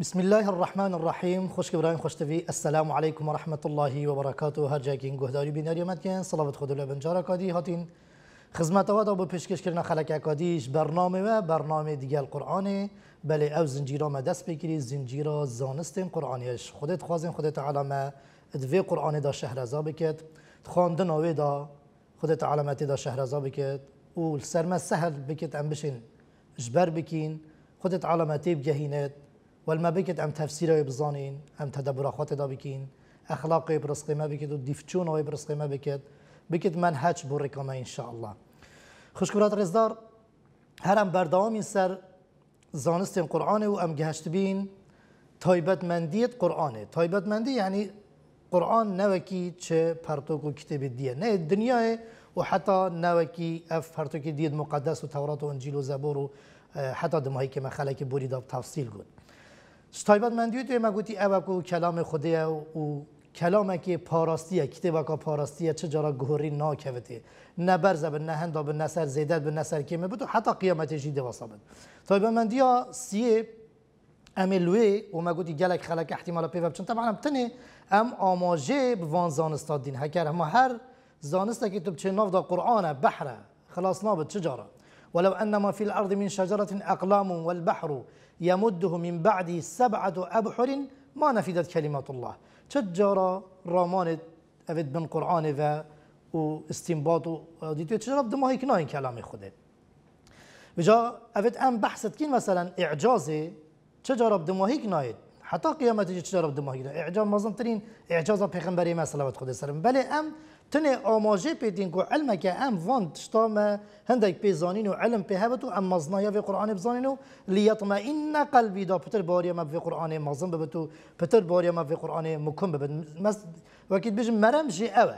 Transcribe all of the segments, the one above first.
بسم الله الرحمن الرحيم خوش كبران خوش تفي السلام عليكم ورحمة الله وبركاته هر جاكين که بناري گهداری صلاة آمد کن صلوات خود لبن جارا کادی هاتین خدمت و به پیشکش خلق اکادیش برنامه و برنامه دیگر القرآن بله او زنجيرا ما دست بكري زنجيرا زانستين قرآنش خودت خوازين خودت علامه ادوه قرآن دا شهرزا بکد خواندن اوی دا خودت علامتی دا شهرزا بکد و سرما سهل بكت ام بشين جبر بكين خودت تيب جهينت ما بکید ام تفسیرای بزانین ام تدبر خواته دا بکین اخلاقی برسقی ما بکید و دیفچون وی برسقی ما بکید بکید من هچ بر رکامه انشاءالله خوشکورات رزدار هر ام بردوامی سر زانست قرآن و ام گهشت بین تایبت مندیت قرآنه تایبت مندی یعنی قرآن نوکی چه پرتوکو کتاب دیه نه دنیای و حتی نوکی اف پرتوکی دید مقدس و تورات و انجیل و زبور و اه، حتی دمهایی که مخلقی بوری داب تفصیل گود ستایبان من دیو ما مگوتی او کو کلام خودی او کلام که پاراستیه کته وکا پاراستیه چه جارا گهوری ناکوته نه برزه به نه هنده به نسر زیدت به نسر کیمه بود و حتی جی جیده بود طایبان من دیا سیه امیلوی و ما گلک خلک احتیمالا پیوب چون طبعا هم تنه ام آماجه به وان زانستاد دین هکر همه هر زانسته که تو چه ناف دا قرآنه بحره خلاص نابد چه جارا ولو أن ما في الأرض من شجرة أقلام والبحر يمده من بعد سبعة أبحر ما نفدت كلمة الله تجارة رامانت أفد بن قرآن و استنباط و ديتو تجارة بدو ما كلام خودت بجا أفد أم بحثت كين مثلا إعجازي تجارة بدو هيك نايد حتى قيامة تجارة بدو هيك هيك إعجاز مازن ترين إعجازة پیغمبری ما صلوات خود سلام بل أم تنه آماجه بدین که علم که ام وان تشتا ما هندک پیزانین و علم پی هبت و ام مزنایا به قرآن بزانین و لیطمئن قلبی دا پتر باریا ما به قرآن مزن ببت و پتر باریا ما به قرآن مکم ببت وکید بجم مرم جی اوه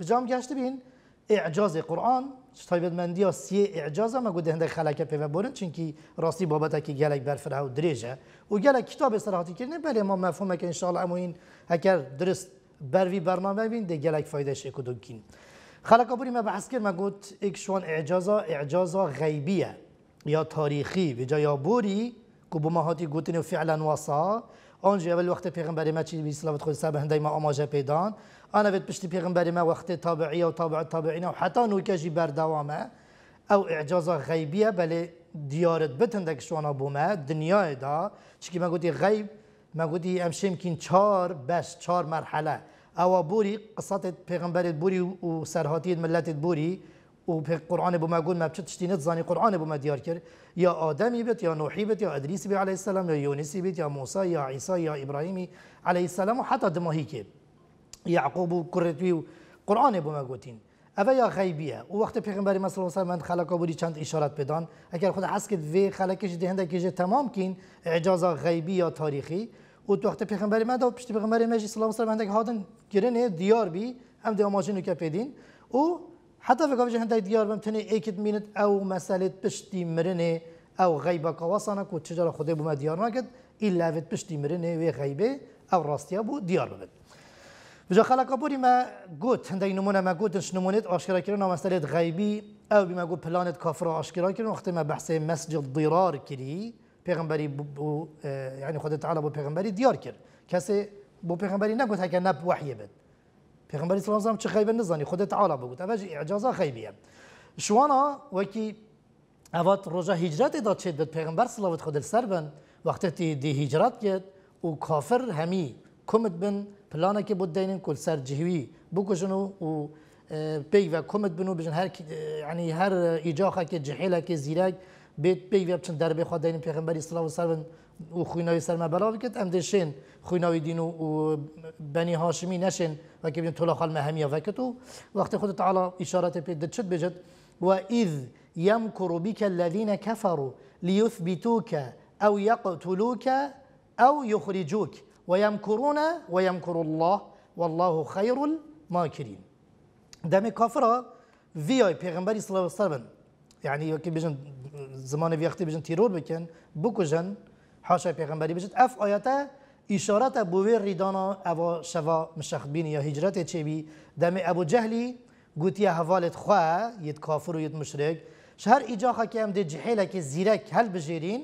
بجام گشت بین اعجاز قرآن شتایبت من دیا سی اعجاز ما گوده هندک خلق پی بورن چونکی راستی بابتا که گلک برفره و دریجه و گلک کتاب سراحتی کرنه بله ما مفهومه که انشاءالله امو این هکر درست بروی برنامه بین ده گلک فایده شکو دنکین خلق ابوری ما بحث کرد ما گفت ایک شوان اعجازا اعجازا غیبیه یا تاریخی به جای بوری که بما هاتی گوتنی و فعلا وصا آنجا اول وقت پیغمبری ما چی بیسلاوت خود سبه هنده ما آماجه پیدان آن وقت پشتی پیغمبری ما وقت تابعیه و تابع تابعینه و حتی نوکجی بردوامه او اعجازا غیبیه بله دیارت بتندک شوانا بومه دنیای دا چکی ما گفتی غیب ما قدي امشه يمكن شار بس شار مرحله او بوري قصة پیغمبرت بوری وسرهاتي سرهاتی ملت بوری و في قرآن بما يقول ما بشتش تينت زاني قرآن بما ديار كر يا آدمي بيت يا نوحي بيت يا أدريس بي عليه السلام يا يونس بيت يا موسى يا عيسى يا إبراهيم عليه السلام وحتى دمهيك يعقوب كرتوي قرآن بما قوتين اوه یا غیبیه او وقت پیغمبری مثلا مثلا من خلقا بودی چند اشارت بدان اگر خود هست که وی خلقش دهنده که تمام کین اعجاز غیبی یا تاریخی او وقت پیغمبری من دا پشت پیغمبری مجی سلام سلام هندک هادن گرنه دیار بی هم دیاماجینو که پیدین او حتی فکر بجه هندک دیار تنه ایکت مینت او مسئله پشتی مرنه او غیبه کواسانه که چجار خود بومه دیار مکد ایلاوت پشتی مرنه و غیبه او راستیه بو دیار ببد بجا خلق بوري ما گوت هندای نمونه ما گوتش نمونت آشکارا کردن و مسئله غیبی او بما گو پلانت کافر آشکارا کردن وقتی ما بحث مسجد ضرار کری پیغمبری بو یعنی خود تعالی بو پیغمبری دیار کرد کسی بو پیغمبری نگوت هکه نب وحی بد پیغمبری صلی الله علیه و چه غیب نزانی خود تعالی بگوت اواج اعجازا غیبیه شوانا وکی اوات روزا هجرت داد چه داد پیغمبر صلی الله علیه و خود سر بن وقتی دی هجرت کرد و کافر همی کمت بن پلانه که بود دینن کل سر جهیی بکشنو و پی و اه، کمت بنو بجن هر اه، یعنی هر ایجاخه که جهله که زیرک بید پی و بچن در بخواد دینن پیغمبری صلی الله علیه و سلم و خوینای سرما بلاوی کت ام خوینای دینو و بنی هاشمی نشین و که بین طلاق المهمیه وکتو وقت خود تعالا اشارت پی دچت بجد و اذ يمكر بك الذین کفرو لیثبتوک او یقتلوک او یخرجوک ويمكرون ويمكر الله والله خير الماكرين دمي كافرة في اي پیغمبری صلى الله علیه و سلم یعنی یکی بیشتر زمان وقتی بیشتر تیرور بکن بکوچن حاشا پیغمبری بیشتر اف اياته اشارت به وی ریدانا اوا شوا مشخبین يا هجرت چه دمي ابو جهلي گوتی حوالت خواه یت كافر و یت مشرک شهر اجاخه كي هم دی جحیل که زیرک هل بجيرين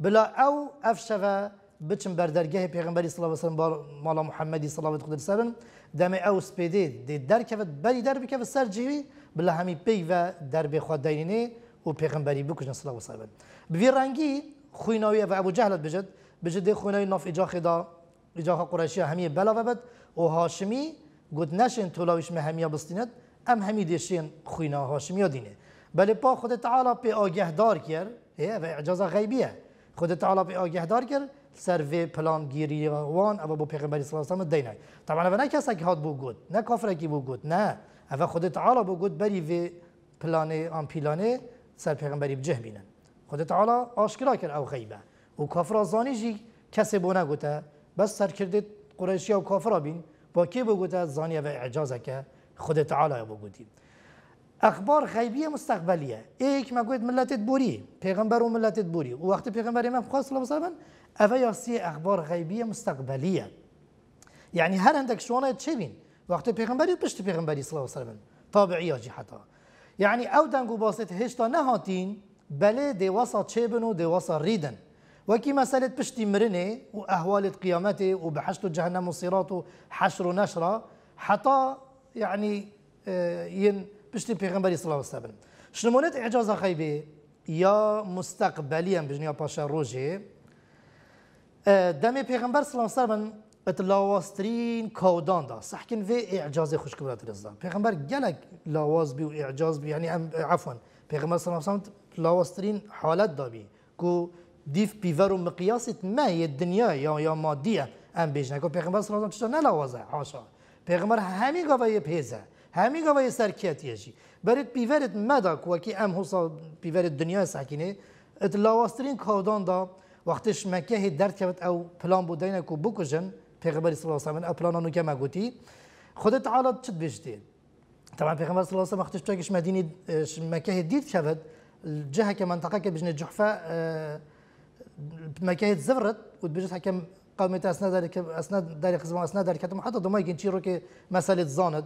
بلا او اف شوا بچن بر درگاه پیغمبری صلی الله علیه و سلم مولا محمدی صلی الله صلوات خود سرن دم او سپید د در کفت بری در بکفت سر جیوی بل همی پی و در به خود دینینه او پیغمبری بکشن صلی الله علیه و سلم بی رنگی خویناوی و ابو جهل بجد بجد خویناوی ناف اجاخ خدا اجا قریشی همی بلا و بد او هاشمی گود نشن تولاویش مهمی بستینت ام همی دیشین خوینا هاشمی دینه بل پا خود تعالی پی آگهدار کرد و اعجاز غیبیه خود تعالی پی آگهدار کرد سر پلان گیری وان او بو پیغمبر صلی الله علیه و دینه طبعا و نه کسی که هات بو گود نه کافر کی بو گود نه او خود تعالی بو گود بری وی پلان آن پیلانه سر پیغمبری بجه بینن خود تعالی آشکرا کرد او غیبه او کافر زانی جی کسی بو نگوته بس سر کرده قریشی و کافر بین با کی بو گوته زانی و اعجازه که خود تعالی بو اخبار غیبی مستقبلیه ایک مگوید ملت بوری پیغمبر و ملتت بوری و وقتی پیغمبر امام خواست صلی الله علیه أفا يرسي أخبار غيبية مستقبلية يعني هل عندك شوانا تشيرين وقت پیغمبری پشت پیغمبری صلی الله علیه و سلم تابعی حتى حتا یعنی او دنگو باست هشتا نهاتین بله دی وسط چبن و دی ريدن ریدن وكي مسألة بشتي مرنة وأهوال قيامته وبحشت جهنم وصراط حشر ونشرة حتى يعني ين اه، بشتي بيغمبري صلى الله عليه وسلم شنو مونت اعجاز خيبة يا مستقبليا بجنيا باشا روجي دمê Pêxember silamsar min bi lawastrîn kawdan da sehkin vê êcazê xuşkibrat rizdan. Pêxember gelek lawaz bî û êcaz bî yanî em efwan Pêxember silamsam lawastrîn halet dabî ku dîf pîver û miqyasê me yê dinya ya ya madiye em bêjne ku Pêxember silamsam tişta ne lawaze haşa. Pêxember hemî gavayê pêze. Hemî gavayê serkiyetiye jî. Berê pîverê me da ku wekî em hosa pîverê dinya sekinê, it lawastrîn kawdan da, وقتش ما مکه درد كبت او پلان بودین کو بکشن پیغمبر صلى الله عليه وسلم سلم او پلانانو که مگوتی خود تعالی چت بیشتی طبعا پیغمبر صلى الله عليه وسلم وقتش وقتش توکش مدینه اه، مکه دید کرد جهه که منطقه که بجنه جحفه مكاهد زفرت وتبجت حكم قومي اسناد ذلك اسناد ذلك خزم اسناد ذلك حتى حتى ضمي كنشيرو كي مساله زاند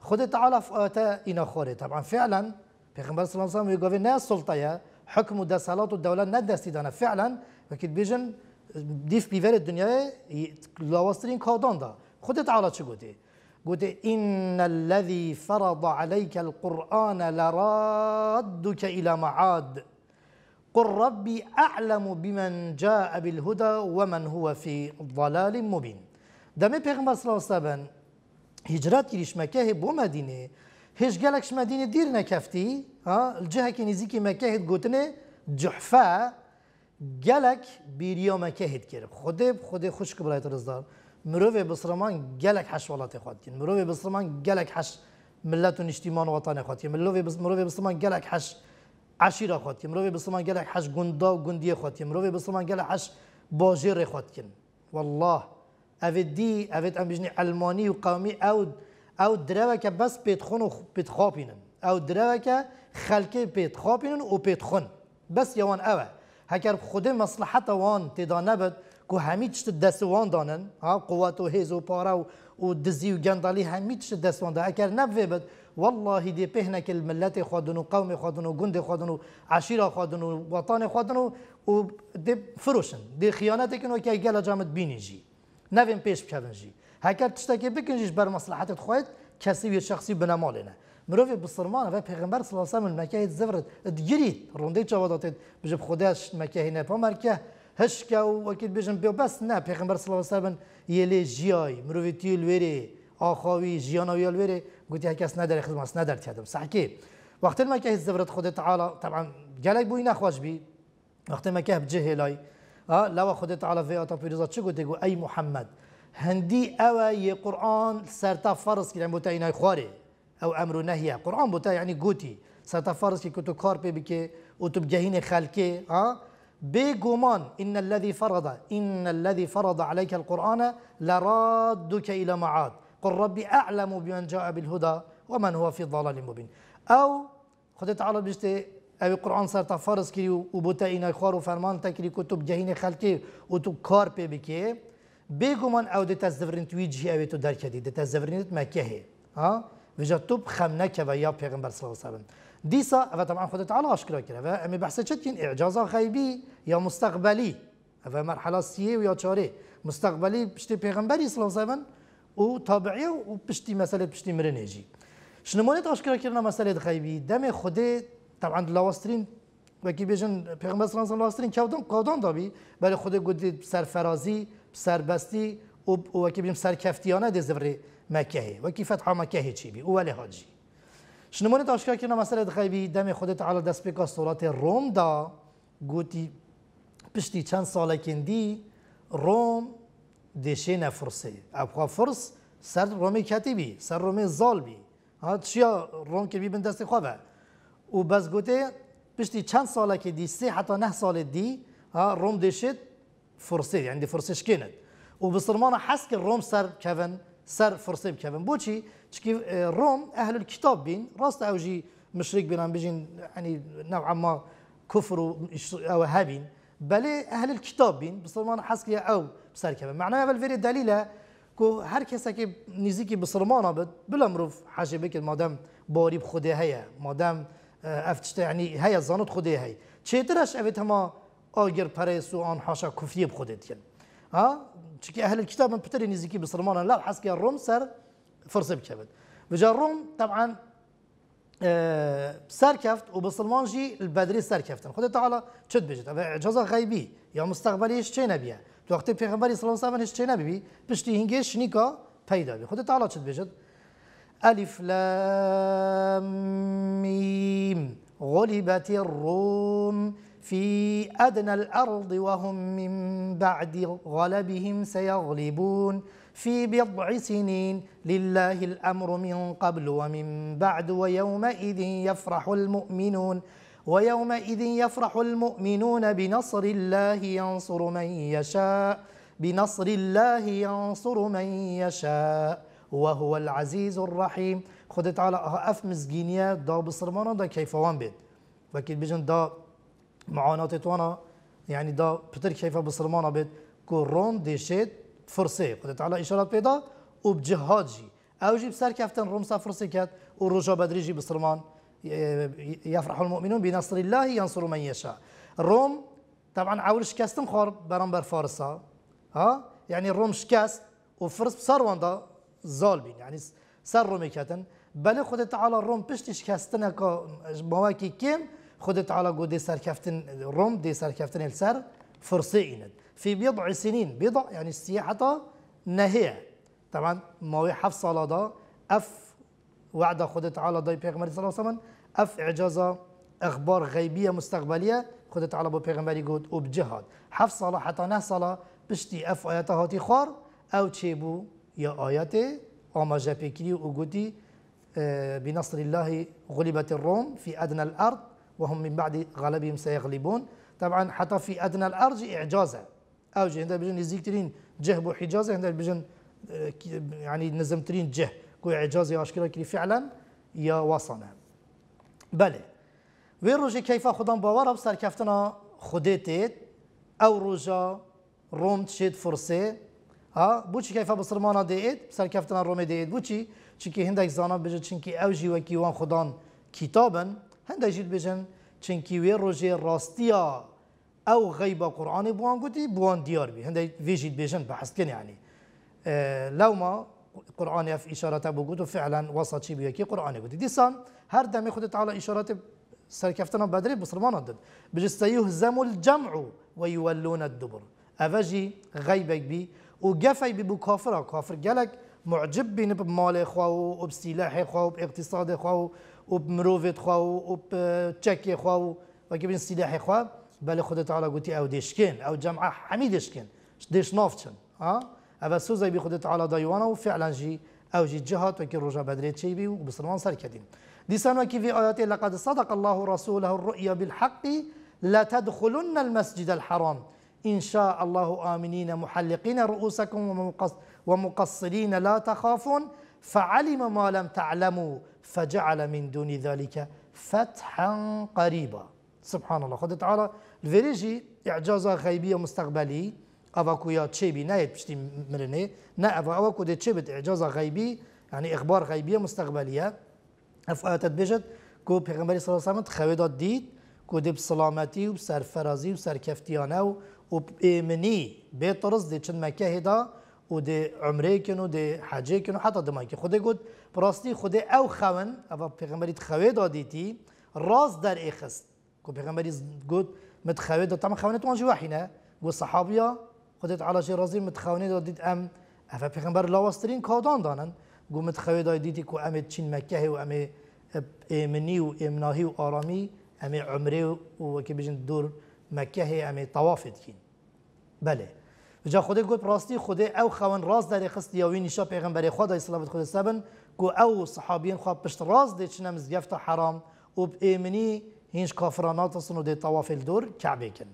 خد تعالى فاتا الى خوري طبعا فعلا في غنبر صلى الله عليه وسلم يقول الناس سلطه حكم ودسالات الدوله ندستي دانا فعلا وەکیت بێژن دیف بیڤرە دنیای لاوەسترین دا خودت عاە شو گوتێ گوتێ إن الذي فرض عليك القرآن لرادك إلى معاد قل ربي أعلم بمن جاء بالهدى ومن هو في ضلال مبين دمي پیغمبر صلى الله عليه وسلم هجرات كريش مكاهي بو مدينة هش جالكش مدينة دير نکفتی ها الجهه كنزيكي مكاهي مکه گوتنه جحفه gelek biryameke hit kerib. Xudê xudê xuşk birayt rizdar. Mirovê bisraman gelek heşwalatê xwatkin. Mirovê bisraman gelek heş millet û niştiman watanê xwatkin. Mirovê mirovê bisraman gelek heş عشيرة خاتي مروي بسمان جلك حش جندا وجندية خاتي مروي بسمان جلك حش باجر خاتكن والله أفيد دي أفيد أم بجني علماني وقومي أو أو دراوك بس بيتخون بيتخابينن أو دراوك خلكي بيتخابينن وبيتخون بس يوان أوه هەگەر خودێ مەسلحەتە وان تێدا نەبێت کو هەمی تشت دەسوان دانن ها قووات و هێز و پارە و و دزی و گەندالی هەمی تشت دەسواندا ئەگەر نەبێ بێت والله دي بهنك الملت خادن وقوم خادن وجند خادن وعشيره خادن ووطن خادن و دي فروشن دي خيانتك انه كي قال جامد بينيجي نفهم بيش بكفنجي هكا تشتكي بكنجيش بر مصلحتك خويت كسي شخصي بنا مالنا مروف بسرمان و پیغمبر صلی الله علیه و سلم مکه زفرت ادگیرید رونده چا وداتید بجه خودش مکه نه پا مرکه هشکه و وکید بجن بیو بس نه پیغمبر صلی الله علیه و سلم یلی جیای مروف تیل وری آخاوی جیانوی الوری گوتی هکس نداره خدمت نداره تیادم صحکی وقت مکه زفرت خود تعالی طبعا گلک بوی نخواش بی وقت مکه بجهلای لو خود تعالی في آتا پیروزا چه گوته گو ای محمد هندی اوه یه قرآن سرتا فرض کردن بوتا اینای خواره او امر و نهی قرآن بوتا یعنی يعني گوتی ستا فرض که تو کار پی بکه و تو بجهین خلکه ها گمان إن الذي فرض إن الذي فرض عليك القرآن لرادك إلى معاد قل ربي أعلم بمن جاء بالهدى ومن هو في ضلال مبين أو خد تعالى بجت أو القرآن صار تفرز كي وبوتا إن خوار فرمان جهین كتب و تو کار پی بي بكي بجمان أو دتزفرنت ويجي أو تدرك دي دتزفرنت ما مکه ها وجا توب خم نکه و یا پیغمبر صلی الله علیه و دیسا و طبعا خود تعالی آشکرا کرد و امی بحث چتین اعجاز غیبی یا مستقبلی و مرحله سیه و یا چاره مستقبلی پشت پیغمبری صلی الله علیه و او تابعیه و پشتی مسئله پشتی مرنجی شنمونت آشکرا کردن مسئله غیبی دم خود طبعا لواسترین وکی بیشن پیغمبر صلی الله علیه و آله کودان کودان دابی برای خود گودی سرفرازی سربستی او کی بیم سەرکەفتیانە مکهه و کی فتح مکه چی بی وەلێ هاجی شنمونە تاشکاکردە مەسەر دخەبی دم خودت دست على دەستپێکا روم دا گویی پشتی چند چەند ساڵێکندی روم دێشێنە نفرسه رومی فرس بی سر رومی زال بی زالبی چیا روم که بیم دست خواه؟ او بس گویی پشتی چند که دی سه حتی نه سال دی روم دشید فرسێ یعنی کند. وبصرمانا حسك الروم سر كيفن سر فرصيب كيفن بوشي تشكي الروم آه، أهل الكتاب بين راست أوجي مشرك بين بيجين يعني نوعا ما كفر أو هابين بل أهل الكتاب بين بصرمانا حسك أو سر كيفن معناها بالفيري دليلة كو هر کسی نيزيكي بصرمانا به بد بلا مروف حاجه بك مادام باری خوده هيا مادام آه، افتشته يعني هيا زانوت خوده هيا تشيترش درش هما آگر پرس و آن حاشا کفری بخوده ها چکی اهل الكتاب من بتري نزيكي بسرمان لا حسك يا روم سر فرصه بكبد بجا روم طبعا أه سر كفت جي البدري سر كفتن خدای تشد چت بجد اما اعجاز يا مستقبلي ايش چه نبیه تو في پیغمبری صلى الله عليه وسلم ايش چه نبی پشتی هنگش نیکا پیدا بی خد تعالى تشد بجد الف لام ميم غلبت الروم في أدنى الأرض وهم من بعد غلبهم سيغلبون في بضع سنين لله الأمر من قبل ومن بعد ويومئذ يفرح المؤمنون ويومئذ يفرح المؤمنون بنصر الله ينصر من يشاء بنصر الله ينصر من يشاء وهو العزيز الرحيم خدت على أفمز جينيا دا بصرمانا دا كيف وان بيت وكيد بيجن دا معاناتي توانا يعني دا بتر كيفا بسرمانا بيت دي ديشيت فرسي قد على إشارات بيدا وبجهاد جي أو جي بسر كفتن رمسا فرسي كات والرجا بدري جي بسرمان يفرح المؤمنون بنصر الله ينصر من يشاء الروم طبعا عاول شكاستن خور برامبر فارسا ها يعني الروم شكاست وفرس بسروان دا ظالمين يعني سر رومي كاتن بل خود تعالى الروم بشتي شكاستن هكا مواكي كيم على تعالى قد كفتن روم دي كفتن السر فرصي إند في بضع سنين بضع يعني السياحة نهية طبعا ما حف صلاة أف وعدة خدت على داي بيغمري صلى الله عليه وسلم أف إعجازة أخبار غيبية مستقبلية خدت على بو بيغمري قد وبجهاد حفصة صلاة حتى نحصل صلاة بشتي أف آياتها هاتي خار أو تشيبو يا آياتي أما جابيكري وقدي آه، بنصر الله غلبت الروم في أدنى الأرض وهم من بعد غلبهم سيغلبون طبعا حتى في ادنى الارض اعجازه او جهه بجن نزدیکترین جه بو حجازه عند بجن آه، يعني نزمترين جه كو اعجازي اشكرا كري فعلا يا وصنا بلى ويروج كيف خدام باور ابصر كفتنا خودتید او روجا روم تشيد فرسي ها آه، بصر مانا ديت بصر كفتنا رومي ديت بوشي چونکی هندك زانا بجن چونکی او وكي وان كتابا هەندە ژیت بجن چنکی وێ ڕۆژێ ڕاستیە او غەی بە بوان بووان گوتی بوان دیاربی هەندەی وێژیت بێژن بە حستکەنیانی اه، لەوما قورآانی ئەف ئیشارەتە بۆ فعلا و شي وەسە چی بویەکی قورآانی گوتی دیسان هەر دەمی خودت على ئیشارەتی سەرکەفتنە بدري مسلمانان دن بجستەیو زەم و الجەمع وەیوەلونە دوبڕ ئەڤەژی غەیبێک بی و گەفەی ببوو کافرە کافر گەلک معجب بین بمالێ خوا و ئۆبسیلەحێ خوا و و وبمروفة خواو وبتشكي خواو وكيبين سلاح خواه بله خود تعالا گوتي او دشکن او جمع حمید دشکن دیش نافتن ها او سوزای بی خود تعالا دایوانا و فعلا جی او جی جهات و که رجا بدری چی بی و بسرمان سر کدیم دیسان و که فی لقد صدق الله رسوله الرؤيا بالحق لا تدخلن المسجد الحرام إن شاء الله آمنين محلقين رؤوسكم ومقصرين لا تخافون فعلم ما لم تعلموا فجعل من دون ذلك فتحا قريبا سبحان الله خد تعالى الفريجي إعجازة غيبية مستقبلي أباكو يا تشيبي نايت بشتي مرني نا أباكو دي تشيبت إعجازة غيبي يعني إخبار غيبية مستقبلية أفقاتت بجد كو پیغمبري صلى الله عليه وسلم تخويدات ديت كو دي بسلامتي وبسر وبسركفتيانة وبإمني بيطرز دي چند مكاهدا و دی عمره کن و دی حجه کن و حتی دمای که خدا گفت پرستی خدا او خوان او پیغمبریت خوه دادیتی راز در ای که پیغمبری گفت مت خوه داد تمام خوانت وانجی وحی نه گفت صحابیا خدا تعالی شی رازی مت خوانه دادیت ام اف پیغمبر لواسترین کادان دانن گو مت خوه دادیتی که امت چین مکه و امت ایمنی و ایمناهی و آرامی امت عمره و که بیشتر دور مکه امت أمي کن بله جا خودی گفت راستی خدا او خوان راز در خست یا وی نشا پیغمبر خدا صلی الله علیه و کو او صحابین خو پشت راز د چنم زگفت حرام او ایمنی هینش کافرانات سنو د طواف الدور کعبه کن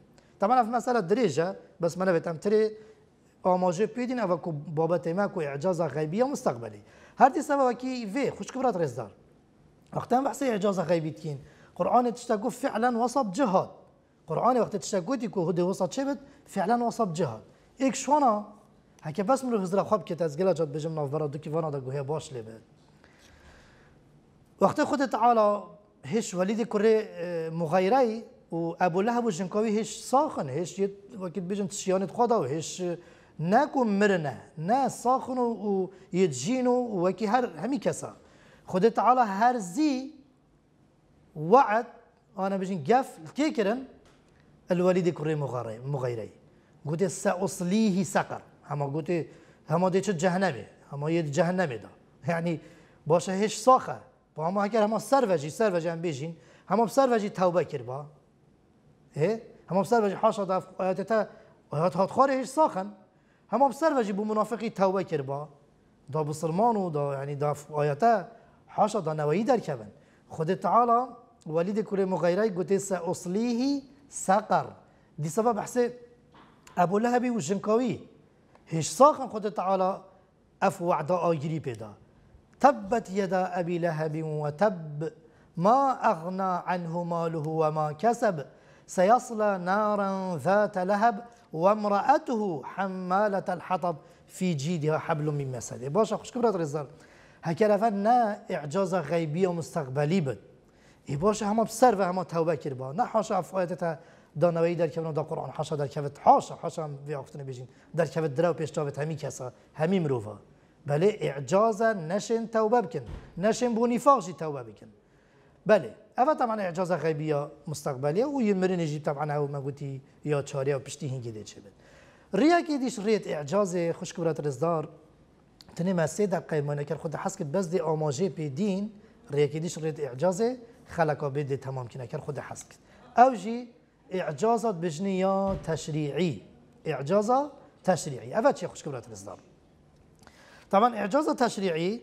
طبعا في مساله دريجه بس ما بتم او آماجه پیدین او کو بابت ما کو اعجاز غیبی یا مستقبلی هر دی سبب کی وی خوش کبرات رزدار وقتا بحث اعجاز غیبی تین قرآن تشتگو فعلا وسط جهاد قرآن وقت تشتگو دی کو هده وصف چبت فعلا وصف جهاد ایک شونا هکه بس مرو غزرا خواب که تزگلا جات بجم ناف برا کی وانا دا گوه باش لی وقت خود تعالی هش ولید کره مغیره و ابو لهب و جنکاوی هش ساخن هش یه وقت بجن تشیانت خدا و هش ناكو مرنا نا ساخن و و وكي هر همي كسا خود تعالى هر زي وعد انا بجين گف كي كرن الوالد كريم مغيري گوته سأصلیه سقر هما گوته هما دیچه جهنمه هما یه جهنمه دا یعنی باشه هش ساخه با هما اگر هما سر وجی سر وجی هم بیشین هما سر وجی توبه کر با هما سر وجی حاشا دا آیات تا آیات هش ساخن هما سر وجی بو منافقی توبه کر با دا بسلمان و دا یعنی دا آیات حاشا دا نوایی در کبن خود تعالی ولید کره مغیره گوته سأصلیه سقر دی سبب بحثه ابو لهبي والجنكاوي هش ساقا قد تعالى اف افو اجري يريبدا تبت يدا ابي لهب وتب ما اغنى عنه ماله وما كسب سيصلى نارا ذات لهب وامرأته حمالة الحطب في جيدها حبل من مسد باشا خوش كبرت رزال هكذا نا إعجاز غيبية ومستقبلي بد إيه باشا هما بسر هما توبة كربا نحوش عفواتها دانوی در کبنا دا قرآن حاشا در کبت حاشا حاشا هم ویافتن بیجین در کبت درو پیشتابت همی کسا همی مروفا بله اعجازا نشین توبه بکن نشین بو نفاقشی توبه بکن بله اوه طبعا اعجاز غیبی مستقبلی او یه مرین جیب طبعا او ما یا چاری و پشتی هنگی ده چه بد ریا که دیش ریت اعجاز خوشکبرات رزدار تنه ما سه کر خود حس که بس دی آماجه پی دین ریا که دیش ریت اعجاز خلقا بده تمام کنه کر خود حس کد او جی اعجازة بجنية تشريعي اعجازة تشريعي افا شيء خوش كبرت الاصدار طبعا اعجازة تشريعي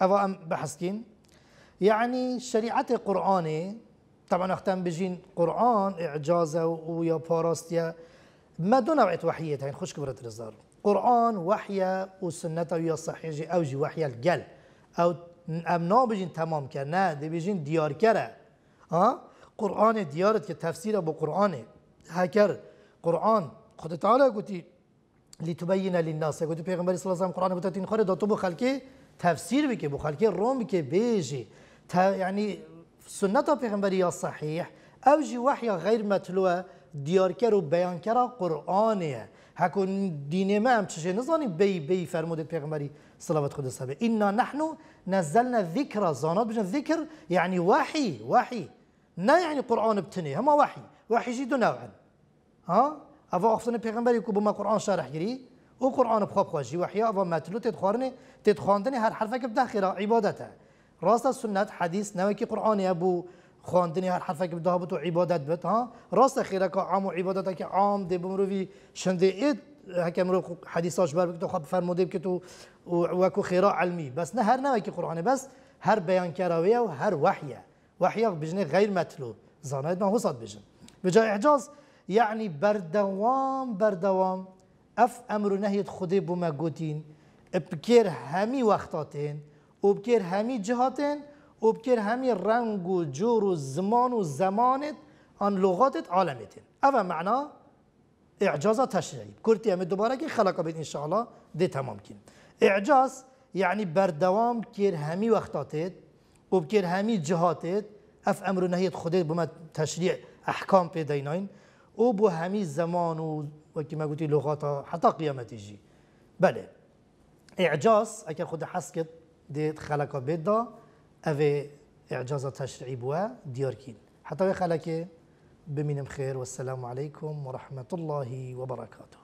افا ام بحسكين يعني شريعة قرآني طبعا اختم بجين قرآن اعجازة ويا باراستيا ما دون نوعية وحية هين يعني خوش كبرت الاصدار قرآن وحية وسنة ويا صحيجي اوجي وحية الجل او ام نابجين تمام كنا دي بجين ديار كرا ها قرآن دیارت که تفسیر با قرآن هکر قرآن خود تعالی گوتی لتبین للناس گوتی پیغمبر صلی الله علیه و قرآن بوتا تین خاره داتو بو خلکی تفسیر بکی بو خلکی روم بکی بیجی یعنی سنت پیغمبری یا صحیح او جی وحی غیر مطلوع دیارکر و بیانکر قرآنیه هکو دین ما هم تشي نزاني بي بي فرمودت پیغمبري صلوات خود سبه إنا نحن نزلنا ذکر زانات بجن ذکر يعني وحي وحي نا يعني قرآن بتني هما وحي وحي جيدو نوعا ها أفا أخصنا پیغمبری يكو بما قرآن شارح جري او قرآن بخواب خواجي وحی اوا ماتلو تید خوارنه تید هر حرفه که بده عبادته راست سنت حديث نوكي قرآن ابو خواندنی هر حرفی که بده تو عبادت بده ها راست خیره که عام و عبادت که عام دی بمروی شنده اید هكا رو حديثاش بر بكتو خب فرمودي بكتو وكو خيرا علمي بس نهر نوكي قرآن بس هر بيان و هر وحیه وحيق بجنة غير متلو زانايد ما وصل بجن بجا إعجاز يعني بردوام بردوام اف امر نهي خدي بما قوتين بكير همي وقتاتين وبكير همي جهاتين وبكير همي رنگ و جور و زمان و زمانت ان لغاتت عالمتين أفا معنى اعجاز تشريعي كرتي هم دوباره كي خلقا بيت ان شاء الله دي تمام كين اعجاز يعني بردوام كير همي وقتاتين وبكير همي همی جهاتت اف امر نهي خدي بما تشريع احكام پیدا دينين او بو زمان و وکی ما گوتی لغات حتى قيامه تجي بله اعجاز اگر خد حسکت ديت خلقا بيدا افي او اعجاز تشريع بوا دياركين حتى خلقه بمنم خير والسلام عليكم ورحمة الله وبركاته